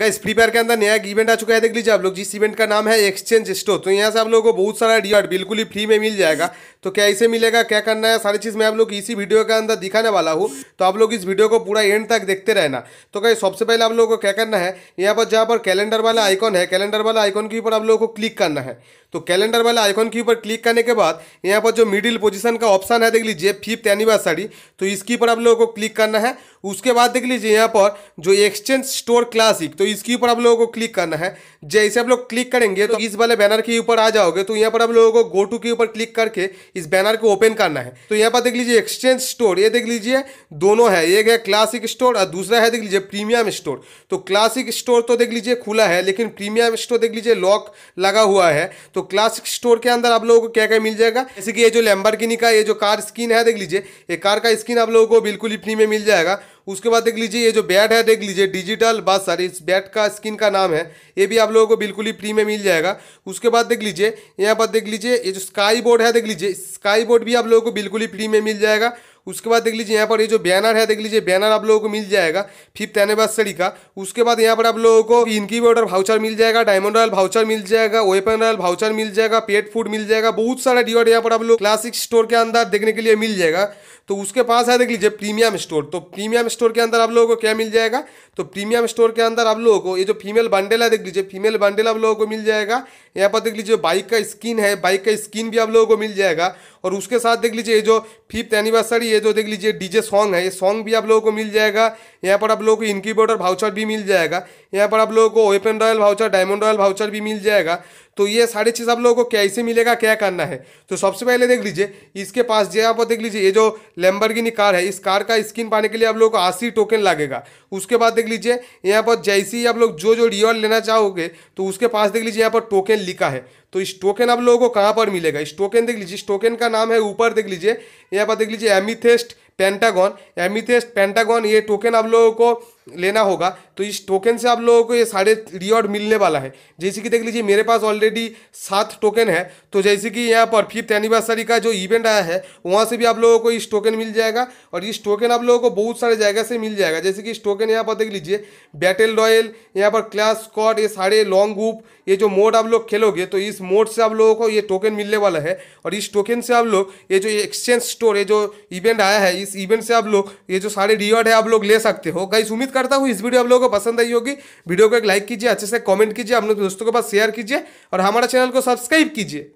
guys free fire के अंदर नया एक इवेंट आ चुका है देख लीजिए आप लोग जिस इवेंट का नाम है एक्सचेंज स्टोर तो यहाँ से आप लोगों को बहुत सारा रिवार्ड बिल्कुल ही फ्री में मिल जाएगा तो क्या इसे मिलेगा क्या करना है सारी चीज़ मैं आप लोग इसी वीडियो के अंदर दिखाने वाला हूँ तो आप लोग इस वीडियो को पूरा एंड तक देखते रहना तो क्या सबसे पहले आप लोगों को क्या करना है यहाँ पर जहाँ पर कैलेंडर वाला आइकॉन है कैलेंडर वाला आइकॉन के ऊपर आप लोगों को क्लिक करना है तो कैलेंडर वाले आइकॉन के ऊपर क्लिक करने के बाद यहाँ पर जो मिडिल पोजीशन का ऑप्शन है देख लीजिए फिफ्थ एनिवर्सरी तो इसके ऊपर आप लोगों को क्लिक करना है उसके बाद देख लीजिए यहाँ पर जो एक्सचेंज स्टोर क्लासिक तो इसके ऊपर आप लोगों को क्लिक करना है जैसे आप लोग क्लिक करेंगे तो इस वाले बैनर के ऊपर आ जाओगे तो यहाँ पर आप लोगों को गो टू के ऊपर क्लिक करके इस बैनर को ओपन करना है तो यहाँ पर देख लीजिए एक्सचेंज स्टोर ये देख लीजिए दोनों है एक है क्लासिक स्टोर और दूसरा है देख लीजिए प्रीमियम स्टोर तो क्लासिक स्टोर तो देख लीजिए खुला है लेकिन प्रीमियम स्टोर देख लीजिए लॉक लगा हुआ है तो क्लासिक स्टोर के अंदर आप लोगों को क्या क्या मिल जाएगा जैसे कि ये जो लेम्बर का ये जो कार स्किन है देख लीजिए ये कार का स्किन आप लोगों को बिल्कुल ही फ्री में मिल जाएगा उसके बाद देख लीजिए ये जो बैट है देख लीजिए डिजिटल बात सारी इस बैट का स्किन का नाम है ये भी आप लोगों को बिल्कुल ही फ्री में मिल जाएगा उसके बाद देख लीजिए यहाँ पर देख लीजिए ये जो स्काई बोर्ड है देख लीजिए स्काई बोर्ड भी आप लोगों को बिल्कुल ही फ्री में मिल जाएगा उसके बाद देख लीजिए यहाँ पर ये जो बैनर है देख लीजिए बैनर आप लोगों को मिल जाएगा फिफ्थ एनिवर्सरी का उसके बाद यहाँ पर आप लोगों को इनकी भी ऑर्डर भाउचर मिल जाएगा डायमंड रॉयल भाउचर मिल जाएगा वेपन रॉयल भाउचर मिल जाएगा पेट फूड मिल जाएगा बहुत सारा डिओर यहाँ पर आप लोग क्लासिक स्टोर के अंदर देखने के लिए मिल जाएगा तो उसके पास है देख लीजिए प्रीमियम स्टोर तो प्रीमियम स्टोर के अंदर आप लोगों को क्या मिल जाएगा तो प्रीमियम स्टोर के अंदर आप लोगों को ये जो फीमेल बंडल है देख लीजिए फीमेल बंडल आप लोगों को मिल जाएगा यहाँ पर देख लीजिए बाइक का स्किन है बाइक का स्किन भी आप लोगों को मिल जाएगा और उसके साथ देख लीजिए ये जो फिफ्थ एनिवर्सरी ये जो देख लीजिए डीजे सॉन्ग है ये सॉन्ग भी आप लोगों को मिल जाएगा यहाँ पर आप लोगों को इनक्यूबेटर भाउचर भी मिल जाएगा यहाँ पर आप लोगों को weapon royale voucher diamond royale voucher भी मिल जाएगा तो ये साढ़े चीज़ आप लोगों को कैसे मिलेगा क्या करना है तो सबसे पहले देख लीजिए इसके पास जो आप देख लीजिए ये जो लेम्बरगिनी कार है इस कार का स्किन पाने के लिए आप लोगों को अस्सी टोकन लगेगा उसके बाद देख लीजिए यहाँ पर जैसे ही आप लोग जो जो रिवॉर्ड लेना चाहोगे तो उसके पास देख लीजिए यहाँ पर टोकन लिखा है तो इस टोकन आप लोगों को कहाँ पर मिलेगा इस टोकन देख लीजिए इस टोकन का नाम है ऊपर देख लीजिए यहाँ पर देख लीजिए एमिथेस्ट पेंटागॉन एमिथेस्ट पेंटागॉन ये टोकन आप लोगों को लेना होगा तो इस टोकन से आप लोगों को ये सारे रिवॉर्ड मिलने वाला है जैसे कि देख लीजिए मेरे पास ऑलरेडी सात टोकन है तो जैसे कि यहाँ पर फिफ्थ एनिवर्सरी का जो इवेंट आया है वहाँ से भी आप लोगों को इस टोकन मिल जाएगा और इस टोकन आप लोगों को बहुत सारे जगह से मिल जाएगा जैसे कि इस टोकन यहाँ पर देख लीजिए बैटल रॉयल यहाँ पर क्लास स्कॉट ये सारे लॉन्ग ग्रुप ये जो मोड आप लोग खेलोगे तो इस मोड से आप लोगों को ये टोकन मिलने वाला है और इस टोकन से आप लोग ये जो एक्सचेंज स्टोर ये जो इवेंट आया है इस इवेंट से आप लोग ये जो सारे रिवॉर्ड है आप लोग ले सकते हो गाइस उम्मीद करता हूँ इस वीडियो आप लोगों को पसंद आई होगी वीडियो को एक लाइक कीजिए अच्छे से कॉमेंट कीजिए अपने दोस्तों के पास शेयर कीजिए और हमारा चैनल को सब्सक्राइब कीजिए